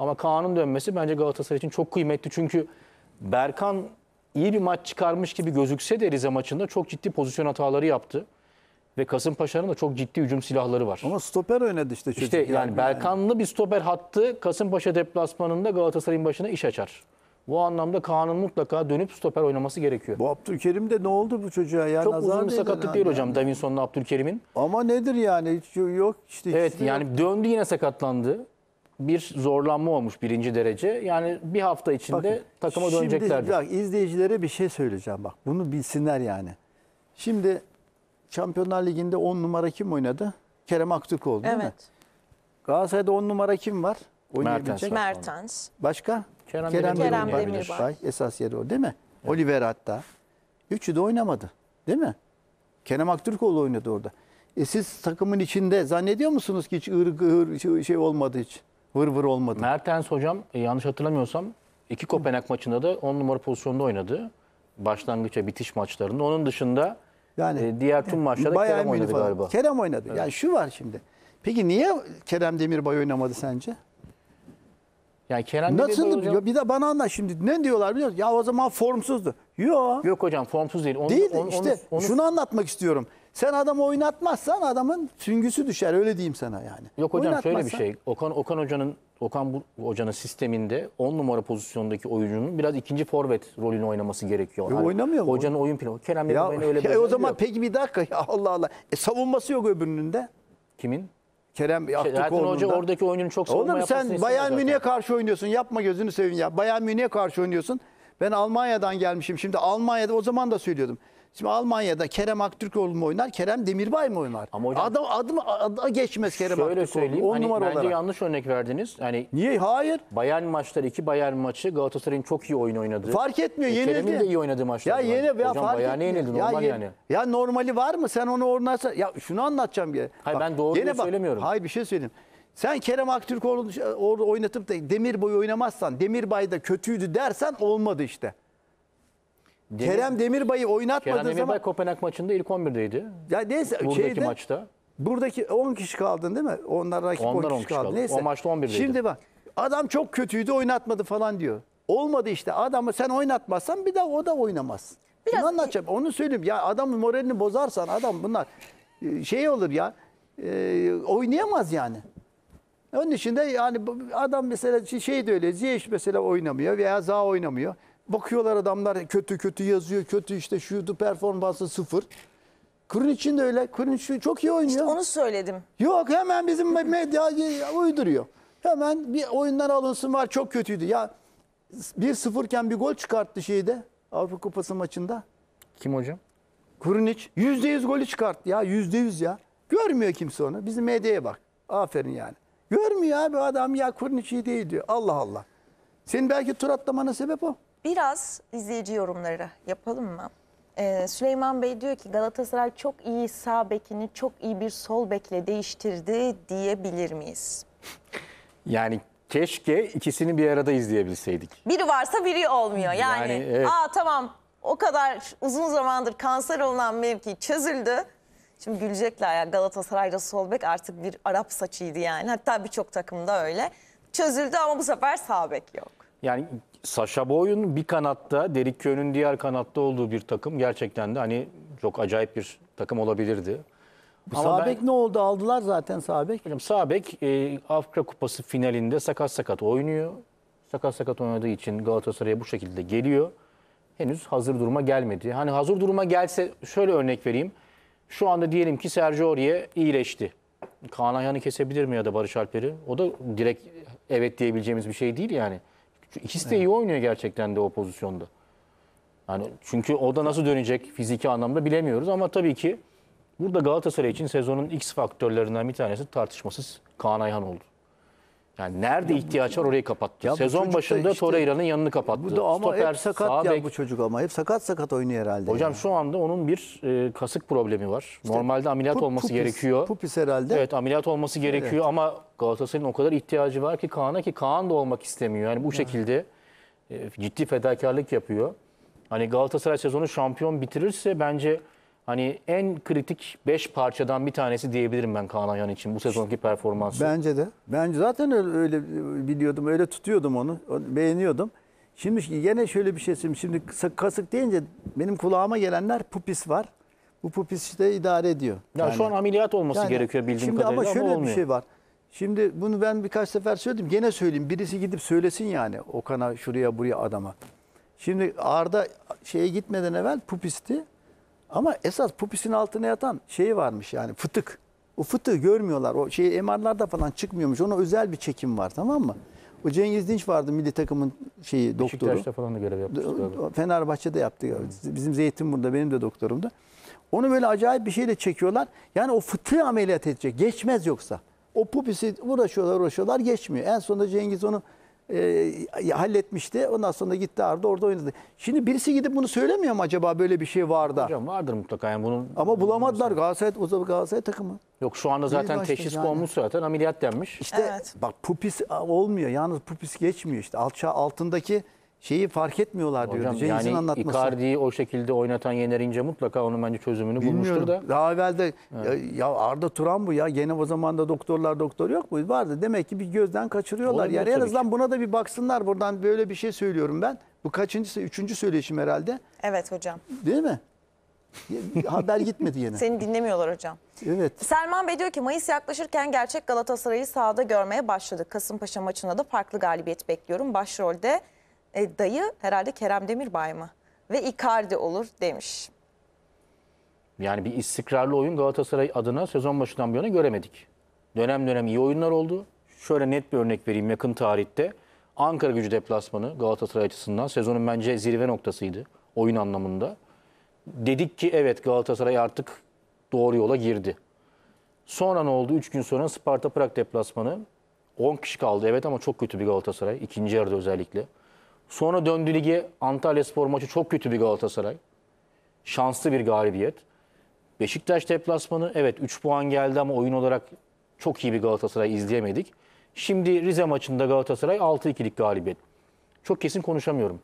Ama Kaan'ın dönmesi bence Galatasaray için çok kıymetli. Çünkü Berkan iyi bir maç çıkarmış gibi gözükse de Rize maçında çok ciddi pozisyon hataları yaptı. Ve Kasımpaşa'nın da çok ciddi hücum silahları var. Ama stoper oynadı işte çocuk. İşte yani, yani Berkanlı bir stoper hattı Kasımpaşa deplasmanında Galatasaray'ın başına iş açar. Bu anlamda Kaan'ın mutlaka dönüp stoper oynaması gerekiyor. Bu Abdülkerim de ne oldu bu çocuğa ya? Çok uzun bir sakatlık değil yani. hocam Davinson'la Abdülkerim'in. Ama nedir yani hiç yok işte. Evet yani döndü yine sakatlandı bir zorlanma olmuş birinci derece. Yani bir hafta içinde Bakın, takıma döneceklerdir. bak, izleyicilere bir şey söyleyeceğim bak. Bunu bilsinler yani. Şimdi Şampiyonlar Ligi'nde 10 numara kim oynadı? Kerem Aktürkoğlu değil evet. mi? Galatasaray'da 10 numara kim var? Mertens. Mertens. Başka? Kerem, Kerem, Kerem Demirbay. Demirbay. Esas yeri o değil mi? Evet. Oliver hatta. Üçü de oynamadı. Değil mi? Kerem Aktürkoğlu oynadı orada. E siz takımın içinde zannediyor musunuz ki hiç ırk, ırk şey, şey olmadı hiç? Vır vır olmadı. Mertens hocam e, yanlış hatırlamıyorsam iki Kopenhag maçında da 10 numara pozisyonda oynadı. Başlangıç ve bitiş maçlarında. Onun dışında yani e, diğer tüm maçlarda Kerem oynadı falan. galiba. Kerem oynadı. Evet. Yani şu var şimdi. Peki niye Kerem Demirbay oynamadı sence? Yani Kerem Nasıl hocam... ya bir de bana anla şimdi ne diyorlar biliyor musun? Ya o zaman formsuzdu. Yok. Yok hocam formsuz değil. Onu, değil onu, işte onu, şunu anlatmak istiyorum. Sen adamı oynatmazsan adamın süngüsü düşer öyle diyeyim sana yani. Yok hocam şöyle bir şey. Okan Okan hocanın Okan Hoca'nın sisteminde 10 numara pozisyondaki oyuncunun biraz ikinci forvet rolünü oynaması gerekiyor. yani e, oynamıyor mu? Hocanın oyun planı. Kerem ya, öyle ya, e, O zaman yok. peki bir dakika ya Allah Allah. E, savunması yok öbürünün de. Kimin? Kerem şey, Aktürkoğlu'ndan. Hoca oradaki oyunun çok savunma Oğlum sen Bayern Münih'e karşı oynuyorsun. Yapma gözünü seveyim ya. Bayern Münih'e karşı oynuyorsun. Ben Almanya'dan gelmişim. Şimdi Almanya'da o zaman da söylüyordum. Şimdi Almanya'da Kerem Aktürkoğlu mu oynar, Kerem Demirbay mı oynar? Ama hocam, Adam adım ada geçmez Kerem şöyle Aktürkoğlu. söyleyeyim. 10 hani numara bence olarak. yanlış örnek verdiniz. Hani Niye? Hayır. Bayern maçları iki Bayern maçı Galatasaray'ın çok iyi oyun oynadı. Fark etmiyor. E, yenildi. Kerem'in de iyi oynadığı maçlar. Ya var. yeni ya Hocam fark Bayern'e yenildi normal ya, yani. Ya normali var mı? Sen onu oynarsa ya şunu anlatacağım ya. Hayır, ben doğruyu gene söylemiyorum. Hayır bir şey söyleyeyim. Sen Kerem Aktürkoğlu orada oynatıp da Demirbay'ı oynamazsan, Demirbay da kötüydü dersen olmadı işte. Demir, Kerem Demirbay'ı oynatmadığı Kerem Demirbay zaman... Kopenhag maçında ilk 11'deydi. Ya neyse Buradaki şeyde, maçta. Buradaki 10 kişi kaldın değil mi? Onlar rakip Onlar 10 kişi, 10 kişi kaldı. kaldı. Neyse. O maçta 11'deydi. Şimdi bak adam çok kötüydü oynatmadı falan diyor. Olmadı işte adamı sen oynatmazsan bir daha o da oynamaz. Biraz... Bunu anlatacağım onu söyleyeyim. Ya adamın moralini bozarsan adam bunlar e, şey olur ya e, oynayamaz yani. Onun için de yani adam mesela şey de öyle Ziyech mesela oynamıyor veya Zaha oynamıyor bakıyorlar adamlar kötü kötü yazıyor. Kötü işte şutu performansı sıfır. Krunic de öyle. Krunic çok iyi oynuyor. İşte onu söyledim. Yok hemen bizim medya uyduruyor. Hemen bir oyundan alınsın var çok kötüydü. Ya bir sıfırken bir gol çıkarttı şeyde Avrupa Kupası maçında. Kim hocam? yüzde yüz golü çıkarttı ya yüzde yüz ya. Görmüyor kimse onu. Bizim medyaya bak. Aferin yani. Görmüyor abi adam ya Krunic iyi değil diyor. Allah Allah. Senin belki tur atlamana sebep o. Biraz izleyici yorumları yapalım mı? Ee, Süleyman Bey diyor ki Galatasaray çok iyi sağ bekini çok iyi bir sol bekle değiştirdi diyebilir miyiz? Yani keşke ikisini bir arada izleyebilseydik. Biri varsa biri olmuyor. Yani, Yani, evet. aa tamam o kadar uzun zamandır kanser olunan mevki çözüldü. Şimdi gülecekler ya Galatasaray'da sol bek artık bir Arap saçıydı yani. Hatta birçok takımda öyle. Çözüldü ama bu sefer sağ bek yok. Yani Sasha Boy'un bir kanatta, Derik Köy'ün diğer kanatta olduğu bir takım gerçekten de hani çok acayip bir takım olabilirdi. Sabek ne oldu? Aldılar zaten Sabek. Hocam Sabek e, Afrika Kupası finalinde sakat sakat oynuyor. Sakat sakat oynadığı için Galatasaray'a bu şekilde geliyor. Henüz hazır duruma gelmedi. Hani hazır duruma gelse şöyle örnek vereyim. Şu anda diyelim ki Sergio Aurier iyileşti. Kaan Ayhan'ı kesebilir mi ya da Barış Alper'i? O da direkt evet diyebileceğimiz bir şey değil yani. Çünkü ikisi de evet. iyi oynuyor gerçekten de o pozisyonda. Yani çünkü o da nasıl dönecek fiziki anlamda bilemiyoruz ama tabii ki burada Galatasaray için sezonun X faktörlerinden bir tanesi tartışmasız Kaan Ayhan oldu. Yani nerede ihtiyaç var orayı kapattı. Ya Sezon başında işte- Torreira'nın yanını kapattı. Bu da ama Stoper, hep sakat ya bu çocuk ama hep sakat sakat oynuyor herhalde. Hocam şu anda onun bir e, kasık problemi var. Normalde ameliyat Pu- olması pupis- gerekiyor. Pupis herhalde. Evet ameliyat olması gerekiyor ama Galatasaray'ın o kadar ihtiyacı var ki Kaan'a ki Kaan da olmak istemiyor. Yani bu şekilde e, ciddi fedakarlık yapıyor. Hani Galatasaray sezonu şampiyon bitirirse bence hani en kritik 5 parçadan bir tanesi diyebilirim ben Kaan Ayhan için bu sezonki performansı. Bence de. Bence zaten öyle, öyle biliyordum, öyle tutuyordum onu. Beğeniyordum. Şimdi yine şöyle bir şey söyleyeyim. Şimdi kasık deyince benim kulağıma gelenler pupis var. Bu pupis işte idare ediyor. Ya yani, şu an ameliyat olması yani, gerekiyor bildiğim şimdi kadarıyla ama şöyle ama olmuyor. bir şey var. Şimdi bunu ben birkaç sefer söyledim. Gene söyleyeyim. Birisi gidip söylesin yani Okan'a şuraya buraya adama. Şimdi Arda şeye gitmeden evvel pupisti. Ama esas pupisin altına yatan şeyi varmış yani fıtık. O fıtığı görmüyorlar. O şey MR'larda falan çıkmıyormuş. Ona özel bir çekim var tamam mı? O Cengiz Dinç vardı milli takımın şeyi Beşiktaş'ta doktoru. Beşiktaş'ta falan da görev yapmıştı. Fenerbahçe'de yaptı. Hmm. Bizim Zeytin burada benim de doktorumdu. Onu böyle acayip bir şeyle çekiyorlar. Yani o fıtığı ameliyat edecek. Geçmez yoksa. O pupisi uğraşıyorlar uğraşıyorlar geçmiyor. En sonunda Cengiz onu e, halletmişti. Ondan sonra gitti Arda orada oynadı. Şimdi birisi gidip bunu söylemiyor mu acaba böyle bir şey var da? Hocam vardır mutlaka yani bunun. Ama bulamadılar Galatasaray, o zaman Galatasaray takımı. Yok şu anda zaten teşhis yani. konmuş zaten ameliyat denmiş. İşte Evet. bak pupis olmuyor. Yalnız pupis geçmiyor işte. Alça altındaki şeyi fark etmiyorlar Hocam, yani anlatması. Icardi'yi o şekilde oynatan Yener İnce mutlaka onun bence çözümünü Bilmiyorum. bulmuştur da. Daha evvel de evet. ya Arda Turan bu ya. Gene o zaman da doktorlar doktor yok mu? Vardı. Demek ki bir gözden kaçırıyorlar. Olabilir, yani en azından ki. buna da bir baksınlar. Buradan böyle bir şey söylüyorum ben. Bu kaçıncısı? Üçüncü söyleşim herhalde. Evet hocam. Değil mi? Haber gitmedi yine. Seni dinlemiyorlar hocam. Evet. Selman Bey diyor ki Mayıs yaklaşırken gerçek Galatasaray'ı sahada görmeye başladık. Kasımpaşa maçında da farklı galibiyet bekliyorum. Başrolde e, dayı herhalde Kerem Demirbay mı? Ve Icardi olur demiş. Yani bir istikrarlı oyun Galatasaray adına sezon başından bir yana göremedik. Dönem dönem iyi oyunlar oldu. Şöyle net bir örnek vereyim yakın tarihte. Ankara gücü deplasmanı Galatasaray açısından sezonun bence zirve noktasıydı oyun anlamında. Dedik ki evet Galatasaray artık doğru yola girdi. Sonra ne oldu? 3 gün sonra Sparta Prag deplasmanı. 10 kişi kaldı evet ama çok kötü bir Galatasaray. ikinci yarıda özellikle. Sonra döndü lige Antalya Spor maçı çok kötü bir Galatasaray. Şanslı bir galibiyet. Beşiktaş deplasmanı evet 3 puan geldi ama oyun olarak çok iyi bir Galatasaray izleyemedik. Şimdi Rize maçında Galatasaray 6-2'lik galibiyet. Çok kesin konuşamıyorum.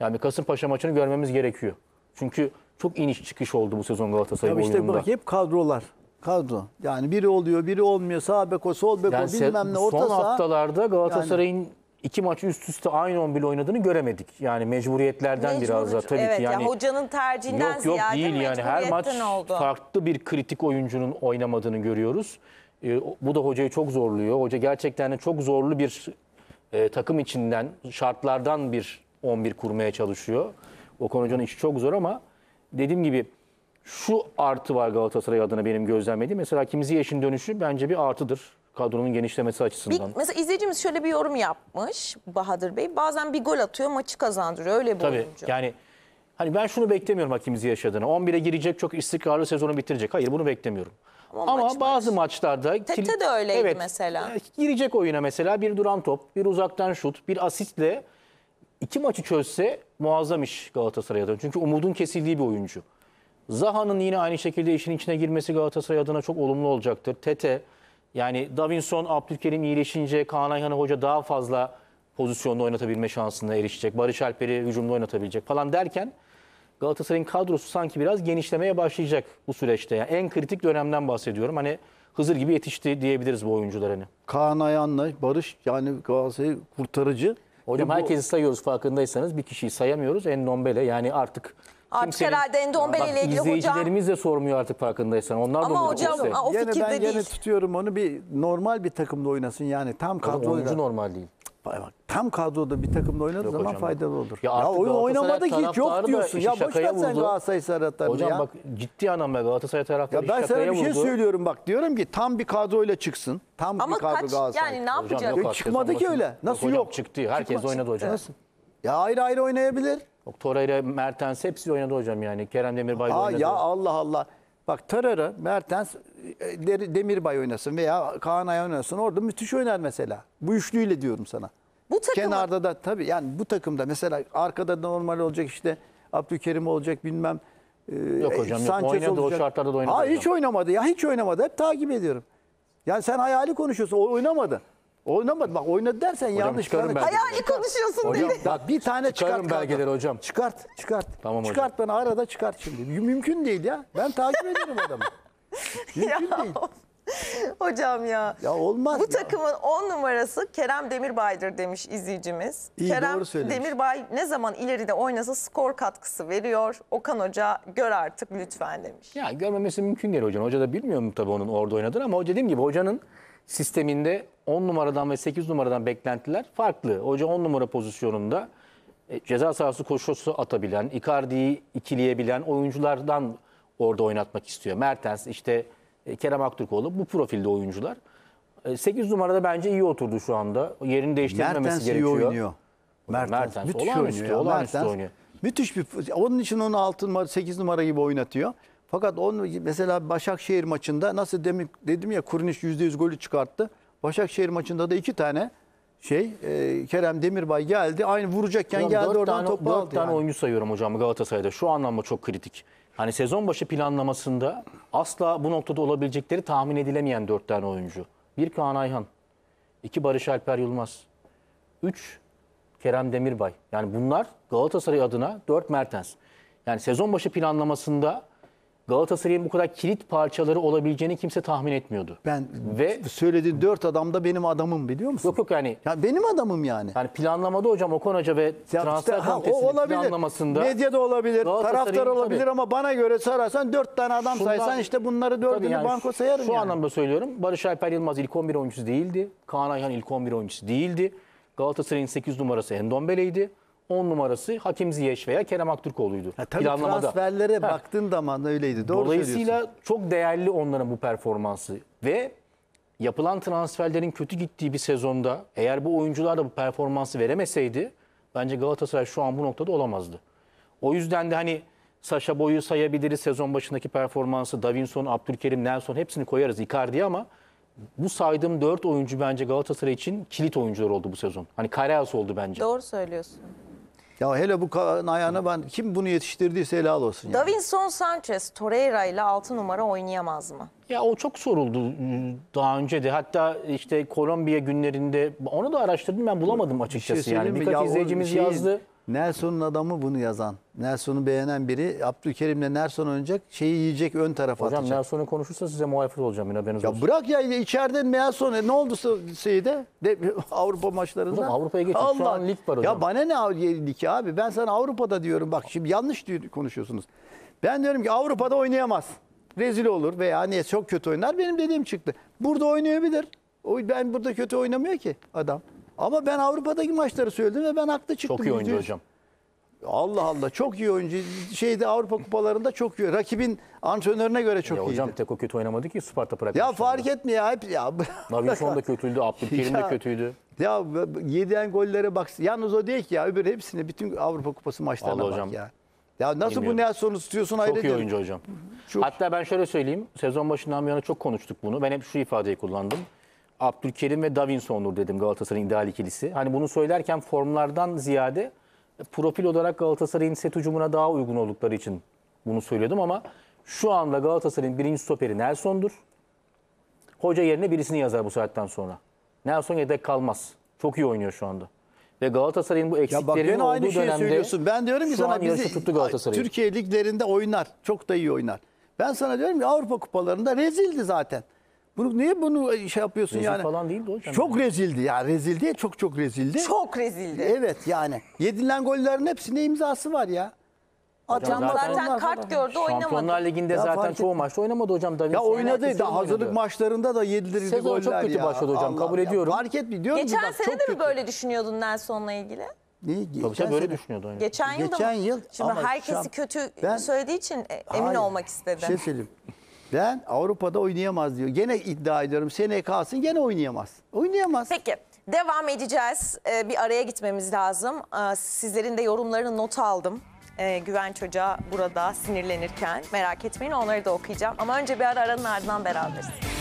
Yani Kasımpaşa maçını görmemiz gerekiyor. Çünkü çok iniş çıkış oldu bu sezon Galatasaray Tabii işte bak hep kadrolar. Kadro. Yani biri oluyor, biri olmuyor. Sağ beko, sol beko yani bilmem ne orta son Son haftalarda Galatasaray'ın yani iki maç üst üste aynı 11 oynadığını göremedik. Yani mecburiyetlerden Mecbur, biraz da tabii evet, ki yani. Ya hocanın tercihinden yok, yok, ziyade değil yani her maç oldu. farklı bir kritik oyuncunun oynamadığını görüyoruz. E, bu da hocayı çok zorluyor. Hoca gerçekten de çok zorlu bir e, takım içinden, şartlardan bir 11 kurmaya çalışıyor. Okan Hoca'nın işi çok zor ama dediğim gibi şu artı var Galatasaray adına benim gözlemlediğim. Mesela Kimziyech'in dönüşü bence bir artıdır kadronun genişlemesi açısından. Bir, mesela izleyicimiz şöyle bir yorum yapmış Bahadır Bey. Bazen bir gol atıyor maçı kazandırıyor öyle bir Tabii, oyuncu. Yani hani ben şunu beklemiyorum hakimizi yaşadığını. 11'e girecek çok istikrarlı sezonu bitirecek. Hayır bunu beklemiyorum. Ama, Ama maç, bazı maç. maçlarda... Tete de öyleydi evet, mesela. E, girecek oyuna mesela bir duran top, bir uzaktan şut, bir asistle iki maçı çözse muazzam iş Galatasaray adına. Çünkü umudun kesildiği bir oyuncu. Zaha'nın yine aynı şekilde işin içine girmesi Galatasaray adına çok olumlu olacaktır. Tete, yani Davinson, Abdülkerim iyileşince Kaan Ayhan Hoca daha fazla pozisyonda oynatabilme şansına erişecek. Barış Alper'i hücumda oynatabilecek falan derken Galatasaray'ın kadrosu sanki biraz genişlemeye başlayacak bu süreçte. Yani en kritik dönemden bahsediyorum. Hani Hızır gibi yetişti diyebiliriz bu oyuncular hani. Kaan Ayhan'la Barış yani Galatasaray kurtarıcı. Hocam bu... herkesi sayıyoruz farkındaysanız bir kişiyi sayamıyoruz. En Nombele yani artık Artık Kimsenin, herhalde endombele ile ilgili hocam. İzleyicilerimiz de sormuyor artık farkındaysan. Onlar da Ama hocam o fikirde yani ben değil. Yine tutuyorum onu bir normal bir takımda oynasın yani tam kadroyla. normal değil. Bak, tam kadroda bir takımda oynadığı zaman hocam. faydalı olur. Ya, ya oyun oynamadı ki hiç yok diyorsun. Ya boş ver sen Galatasaray taraftarını hocam, ya. bak ciddi anlamda Galatasaray taraftarı Ya ben sana bir şey vurdu. şey söylüyorum bak diyorum ki tam bir kadroyla çıksın. Tam Ama bir kadro kaç, Galatasaray. yani ne yapacak? Hocam, yok, e, çıkmadı ki öyle. Nasıl yok? Hocam, yok? çıktı. Herkes Çıkmaz. oynadı hocam. Nasıl? Ya ayrı ayrı oynayabilir. Bak Torreira, Mertens hepsi oynadı hocam yani. Kerem Demirbay da Aa, oynadı. ya Allah Allah. Bak Tarara, Mertens, e, Demirbay oynasın veya Kaan Ayhan oynasın. Orada müthiş oynar mesela. Bu üçlüyle diyorum sana. Bu takımı Kenarda da tabii yani bu takımda mesela arkada normal olacak işte Abdülkerim olacak bilmem. E, yok e, hocam, yok. Oynadı, o şartlarda da oynadı Aa, hiç oynamadı ya hiç oynamadı. Hep takip ediyorum. Yani sen hayali konuşuyorsun. O oynamadı. Oynamadı bak oynadı dersen hocam, yanlış. Çıkarım belgeleri. Hayali konuşuyorsun hocam, dedi. Bak bir tane çıkarım çıkart belgeleri kanka. hocam. Çıkart çıkart. Tamam çıkart hocam. bana arada çıkart şimdi. Mümkün değil ya. Ben takip ederim adamı. Mümkün ya. değil. Hocam ya. Ya olmaz. Bu ya. takımın 10 numarası Kerem Demirbay'dır demiş izleyicimiz. İyi, Kerem Demirbay ne zaman ileride oynasa skor katkısı veriyor. Okan Hoca gör artık lütfen demiş. Ya görmemesi mümkün değil hocam. Hoca da bilmiyor mu tabii onun orada oynadığını ama dediğim gibi hocanın sisteminde 10 numaradan ve 8 numaradan beklentiler farklı. Hoca 10 numara pozisyonunda e, ceza sahası koşusu atabilen, Icardi'yi ikileyebilen oyunculardan orada oynatmak istiyor. Mertens, işte e, Kerem Aktürkoğlu bu profilde oyuncular. E, 8 numarada bence iyi oturdu şu anda. Yerini değiştirmemesi Mertens gerekiyor. Mertens iyi oynuyor. Mertens, Mertens müthiş olağanüstü, oynuyor. Olağanüstü Mertens, oynuyor. Müthiş bir onun için onu 6 numara 8 numara gibi oynatıyor. Fakat on mesela Başakşehir maçında nasıl demin dedim ya Kurniş %100 golü çıkarttı. Başakşehir maçında da iki tane şey e, Kerem Demirbay geldi. Aynı vuracakken hocam, geldi oradan tane, topu aldı. 4 tane yani. oyuncu sayıyorum hocam Galatasaray'da. Şu anlamda çok kritik. Hani sezon başı planlamasında asla bu noktada olabilecekleri tahmin edilemeyen 4 tane oyuncu. Bir Kaan Ayhan, iki Barış Alper Yılmaz, üç Kerem Demirbay. Yani bunlar Galatasaray adına dört Mertens. Yani sezon başı planlamasında Galatasaray'ın bu kadar kilit parçaları olabileceğini kimse tahmin etmiyordu. Ben ve söylediğin dört adam da benim adamım biliyor musun? Yok yok yani. Ya benim adamım yani. Yani planlamada hocam Okan Hoca ve ya transfer işte, ha, o olabilir. planlamasında. Medyada olabilir, taraftar olabilir tabii. ama bana göre sararsan dört tane adam Şundan, saysan işte bunları dördünü yani, banko sayarım. Şu yani. anlamda söylüyorum. Barış Alper Yılmaz ilk 11 oyuncusu değildi. Kaan Ayhan ilk 11 oyuncusu değildi. Galatasaray'ın 8 numarası Endombele'ydi. 10 numarası Hakim Ziyech veya Kerem Aktürkoğlu'ydu. Ha, tabii Planlamada. transferlere ha. baktığın zaman öyleydi. Doğru Dolayısıyla çok değerli onların bu performansı ve yapılan transferlerin kötü gittiği bir sezonda eğer bu oyuncular da bu performansı veremeseydi bence Galatasaray şu an bu noktada olamazdı. O yüzden de hani Saşa Boy'u sayabiliriz sezon başındaki performansı, Davinson, Abdülkerim, Nelson hepsini koyarız Icardi ama bu saydığım 4 oyuncu bence Galatasaray için kilit oyuncular oldu bu sezon. Hani Kareas oldu bence. Doğru söylüyorsun. Ya hele bu ayağına ben kim bunu yetiştirdiyse helal olsun. Yani. Davinson Sanchez Torreira ile 6 numara oynayamaz mı? Ya o çok soruldu daha önce de. Hatta işte Kolombiya günlerinde onu da araştırdım ben bulamadım açıkçası. Bir şey yani birkaç izleyicimiz şeyin, yazdı. Nelson'un adamı bunu yazan. Nelson'u beğenen biri Abdülkerim'le Nelson oynayacak. Şeyi yiyecek ön tarafa Hocam atacak. Nelson'u konuşursa size muhalefet olacağım yine haberiniz Ya bırak ya içeriden Nelson e, ne oldu şeyde de, Avrupa maçlarında. Hocam Avrupa'ya geçin Allah. şu an lig var hocam. Ya bana ne lig abi ben sana Avrupa'da diyorum bak şimdi yanlış konuşuyorsunuz. Ben diyorum ki Avrupa'da oynayamaz. Rezil olur veya niye hani çok kötü oynar benim dediğim çıktı. Burada oynayabilir. Ben burada kötü oynamıyor ki adam. Ama ben Avrupa'daki maçları söyledim ve ben haklı çıktım. Çok iyi oyuncu hocam. Allah Allah çok iyi oyuncu. Şeyde Avrupa kupalarında çok iyi. Rakibin antrenörüne göre çok iyi. Hocam tek o kötü oynamadı ki Sparta Prag. Ya fark etmiyor hep ya. Davinson da kötüydü, Abdülkerim de Ya- kötüydü. Ya yediğin gollere bak. Yalnız o değil ki ya. Öbür hepsini bütün Avrupa Kupası maçlarına Vallahi bak hocam, ya. Ya nasıl bu bilmiyorum. ne sonu tutuyorsun ayrı Çok iyi oyuncu hocam. Çok- Hatta ben şöyle söyleyeyim. Sezon başından bu yana çok konuştuk bunu. Ben hep şu ifadeyi kullandım. Abdülkerim ve Davinson'dur dedim Galatasaray'ın ideal ikilisi. Hani bunu söylerken formlardan ziyade profil olarak Galatasaray'ın set hücumuna daha uygun oldukları için bunu söyledim ama şu anda Galatasaray'ın birinci stoperi Nelson'dur. Hoca yerine birisini yazar bu saatten sonra. Nelson yedek kalmaz. Çok iyi oynuyor şu anda. Ve Galatasaray'ın bu eksiklerini olduğu aynı dönemde söylüyorsun. Ben diyorum ki sana bizi tuttu Türkiye liglerinde oynar. Çok da iyi oynar. Ben sana diyorum ki Avrupa kupalarında rezildi zaten. Bunu niye bunu e, şey yapıyorsun Rezil yani? falan değildi hocam. Çok rezildi ya. Rezildi. Çok çok rezildi. Çok rezildi. Evet yani. Yedilen gollerin hepsinde imzası var ya. Hocam Atılmaz zaten kart gördü oynamadı. Şampiyonlar Ligi'nde zaten et- çoğu maçta oynamadı hocam. Davinson Ya oynadı da hazırlık maçlarında da yedirildi Sezon goller çok ya. kötü başladı hocam, kabul ediyorum. Fark etmiyor. Diyorum Geçen bak, sene çok de mi kötü. böyle düşünüyordun Nelson'la ilgili? Neyi? Geçen Tabii böyle sene- düşünüyordu oynadı. Geçen yıl da mı? Geçen yıl Şimdi herkesi şu an- kötü Ben- söylediği için e, emin Hayır, olmak istedim. istedi. Şey söyleyeyim. Ben Avrupa'da oynayamaz diyor. Gene iddia ediyorum seneye kalsın gene oynayamaz. Oynayamaz. Peki devam edeceğiz. Ee, bir araya gitmemiz lazım. Ee, sizlerin de yorumlarını not aldım. Ee, Güven Çocuğa burada sinirlenirken. Merak etmeyin onları da okuyacağım. Ama önce bir ara aranın ardından beraberiz.